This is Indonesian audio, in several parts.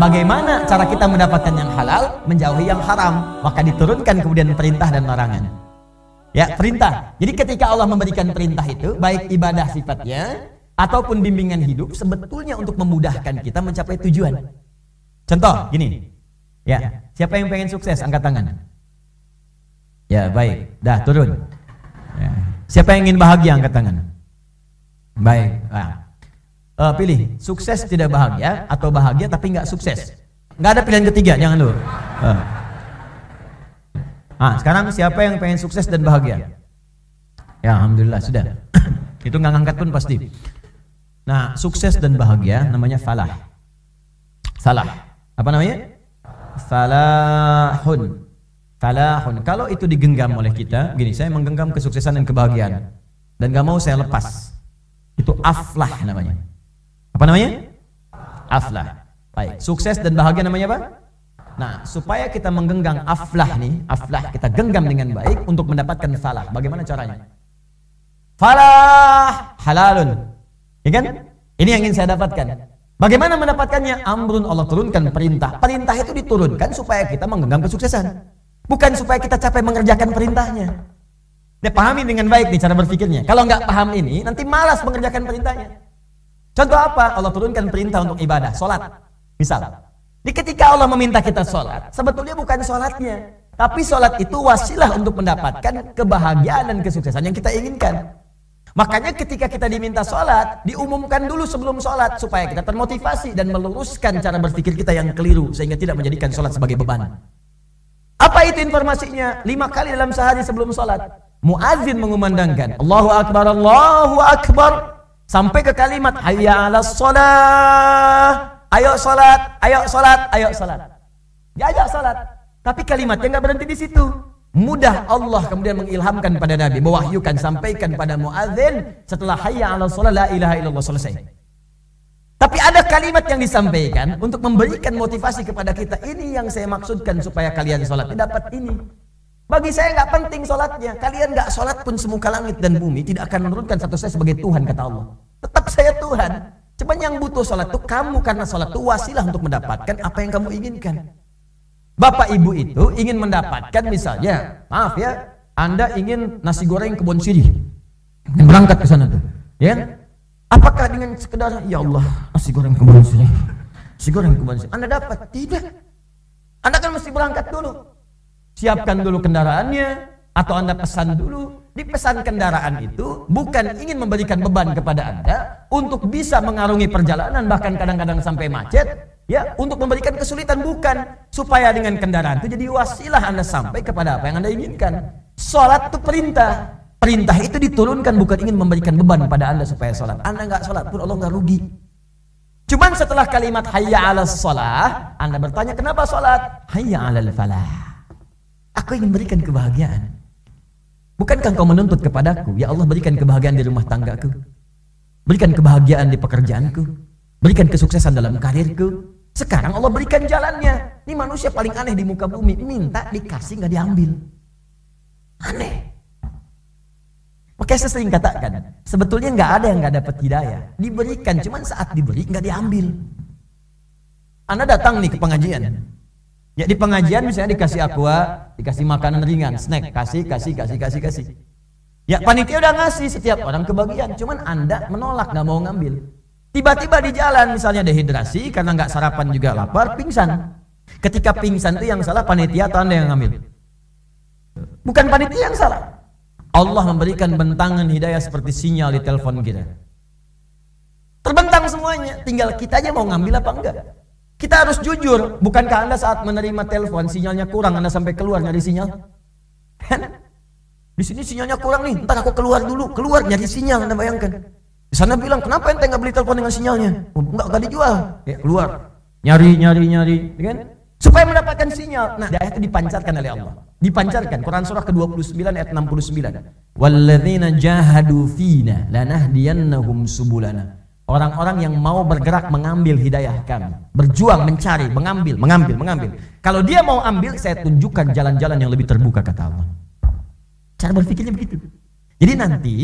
Bagaimana cara kita mendapatkan yang halal, menjauhi yang haram? Maka diturunkan kemudian perintah dan larangan. Ya, perintah. Jadi ketika Allah memberikan perintah itu, baik ibadah sifatnya ataupun bimbingan hidup sebetulnya untuk memudahkan kita mencapai tujuan. Contoh gini. Ya, siapa yang pengen sukses angkat tangan. Ya, baik. Dah turun. Ya. Siapa yang ingin bahagia angkat tangan. Baik. Nah, uh, pilih sukses tidak bahagia atau bahagia tapi nggak sukses. Nggak ada pilihan ketiga, jangan dulu. Uh. Nah, sekarang siapa yang pengen sukses dan bahagia? Ya, alhamdulillah sudah. Itu nggak ngangkat pun pasti. Nah, sukses dan bahagia namanya falah. Salah. Apa namanya? falahun Falahun. Kalau itu digenggam oleh kita, gini, saya menggenggam kesuksesan dan kebahagiaan. Dan gak mau saya lepas. Itu aflah namanya. Apa namanya? Aflah. Baik, sukses dan bahagia namanya apa? Nah, supaya kita menggenggam aflah nih, aflah kita genggam dengan baik untuk mendapatkan falah. Bagaimana caranya? Falah halalun. Ya kan? Ini yang ingin saya dapatkan. Bagaimana mendapatkannya? Amrun Allah turunkan perintah. Perintah itu diturunkan supaya kita menggenggam kesuksesan. Bukan supaya kita capek mengerjakan perintahnya. Dia pahami dengan baik nih cara berpikirnya. Kalau nggak paham ini, nanti malas mengerjakan perintahnya. Contoh apa? Allah turunkan perintah untuk ibadah, sholat. Misal, di ketika Allah meminta kita sholat, sebetulnya bukan sholatnya. Tapi sholat itu wasilah untuk mendapatkan kebahagiaan dan kesuksesan yang kita inginkan. Makanya ketika kita diminta sholat, diumumkan dulu sebelum sholat supaya kita termotivasi dan meluruskan cara berpikir kita yang keliru sehingga tidak menjadikan sholat sebagai beban. Apa itu informasinya? Lima kali dalam sehari sebelum sholat. Muazin mengumandangkan, Allahu Akbar, Allahu Akbar. Sampai ke kalimat hayya ala sholat Ayo salat, ayo salat, ayo salat. Diajak ya, ya salat. Tapi kalimatnya nggak berhenti di situ. Mudah Allah kemudian mengilhamkan pada Nabi, mewahyukan, sampaikan pada muadzin setelah hayya ala sholat la ilaha illallah selesai. Tapi ada kalimat yang disampaikan untuk memberikan motivasi kepada kita. Ini yang saya maksudkan supaya kalian sholat. Dapat ini. Bagi saya nggak penting sholatnya. Kalian nggak sholat pun semuka langit dan bumi tidak akan menurunkan satu saya sebagai Tuhan kata Allah. Tetap saya Tuhan. Cuman yang butuh sholat itu kamu karena sholat itu wasilah untuk mendapatkan apa yang kamu inginkan. Bapak ibu itu ingin mendapatkan misalnya, maaf ya, Anda ingin nasi goreng kebun sirih. Berangkat ke sana tuh. Ya. Kan? Apakah dengan sekedar ya Allah, nasi goreng kebun sirih. Nasi goreng kebun sirih. Anda dapat? Tidak. Anda kan mesti berangkat dulu. Siapkan dulu kendaraannya, atau Anda pesan dulu, di pesan kendaraan itu bukan ingin memberikan beban kepada Anda untuk bisa mengarungi perjalanan bahkan kadang-kadang sampai macet, ya, untuk memberikan kesulitan bukan supaya dengan kendaraan itu jadi wasilah Anda sampai kepada apa yang Anda inginkan. Salat itu perintah. Perintah itu diturunkan bukan ingin memberikan beban kepada Anda supaya salat. Anda nggak salat pun Allah nggak rugi. Cuman setelah kalimat hayya ala sholat Anda bertanya kenapa salat? Hayya ala falah. Aku ingin memberikan kebahagiaan. Bukankah engkau menuntut kepadaku, ya Allah berikan kebahagiaan di rumah tanggaku, berikan kebahagiaan di pekerjaanku, berikan kesuksesan dalam karirku. Sekarang Allah berikan jalannya. Ini manusia paling aneh di muka bumi, minta dikasih nggak diambil. Aneh. Makanya saya sering katakan, sebetulnya nggak ada yang nggak dapat hidayah. Diberikan, cuman saat diberi nggak diambil. Anda datang nih ke pengajian, Ya di pengajian misalnya dikasih aqua, dikasih makanan ringan, snack, kasih, kasih, kasih, kasih, kasih. Ya, ya panitia udah ngasih setiap orang kebagian, cuman anda menolak nggak mau ngambil. Tiba-tiba di jalan misalnya dehidrasi karena nggak sarapan juga lapar, pingsan. Ketika pingsan itu yang salah panitia atau anda yang ngambil? Bukan panitia yang salah. Allah memberikan bentangan hidayah seperti sinyal di telepon kita. Terbentang semuanya, tinggal kita aja mau ngambil apa enggak. Kita harus jujur, bukankah Anda saat menerima telepon sinyalnya kurang, Anda sampai keluar nyari sinyal? Disini kan? Di sini sinyalnya kurang nih, ntar aku keluar dulu, keluar nyari sinyal, Anda bayangkan. Di sana bilang, kenapa ente nggak beli telepon dengan sinyalnya? Enggak, oh, enggak dijual. Ya, keluar. Nyari, nyari, nyari. Ya kan? Supaya mendapatkan sinyal. Nah, daya itu dipancarkan oleh Allah. Dipancarkan. Quran surah ke-29 ayat 69. Walladzina jahadu fina lanahdiyannahum subulana. Orang-orang yang mau bergerak mengambil hidayah kami. Berjuang mencari, mengambil, mengambil, mengambil. Kalau dia mau ambil, saya tunjukkan jalan-jalan yang lebih terbuka kata Allah. Cara berpikirnya begitu. Jadi nanti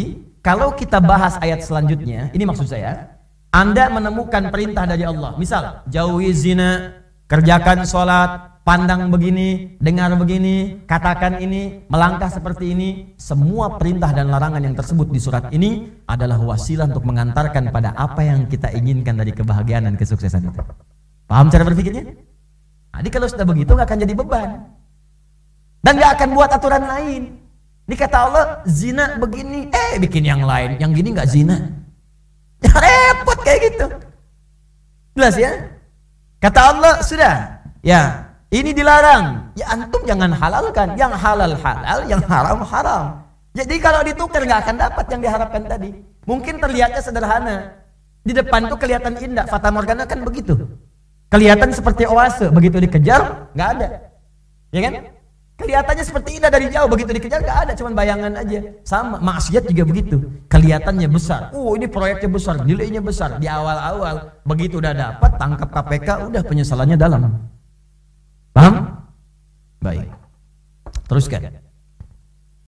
kalau kita bahas ayat selanjutnya, ini maksud saya, Anda menemukan perintah dari Allah. Misal, jauhi zina, kerjakan sholat, pandang begini, dengar begini, katakan ini, melangkah seperti ini. Semua perintah dan larangan yang tersebut di surat ini adalah wasilah untuk mengantarkan pada apa yang kita inginkan dari kebahagiaan dan kesuksesan itu. Paham cara berpikirnya? Nah, jadi kalau sudah begitu nggak akan jadi beban. Dan nggak akan buat aturan lain. Ini kata Allah, zina begini, eh bikin yang lain. Yang gini nggak zina. Ya, repot kayak gitu. Jelas ya? Kata Allah, sudah. Ya, ini dilarang. Ya antum jangan halalkan. Yang halal halal, yang haram haram. Jadi kalau ditukar nggak akan dapat yang diharapkan tadi. Mungkin terlihatnya sederhana. Di depan tuh kelihatan indah. Fata Morgana kan begitu. Kelihatan seperti oase. Begitu dikejar, nggak ada. Ya kan? Kelihatannya seperti indah dari jauh, begitu dikejar nggak ada, cuman bayangan aja. Sama maksiat juga begitu. Kelihatannya besar. Uh, ini proyeknya besar, nilainya besar. Di awal-awal begitu udah dapat tangkap KPK, udah penyesalannya dalam. Paham? Baik. Teruskan. Teruskan.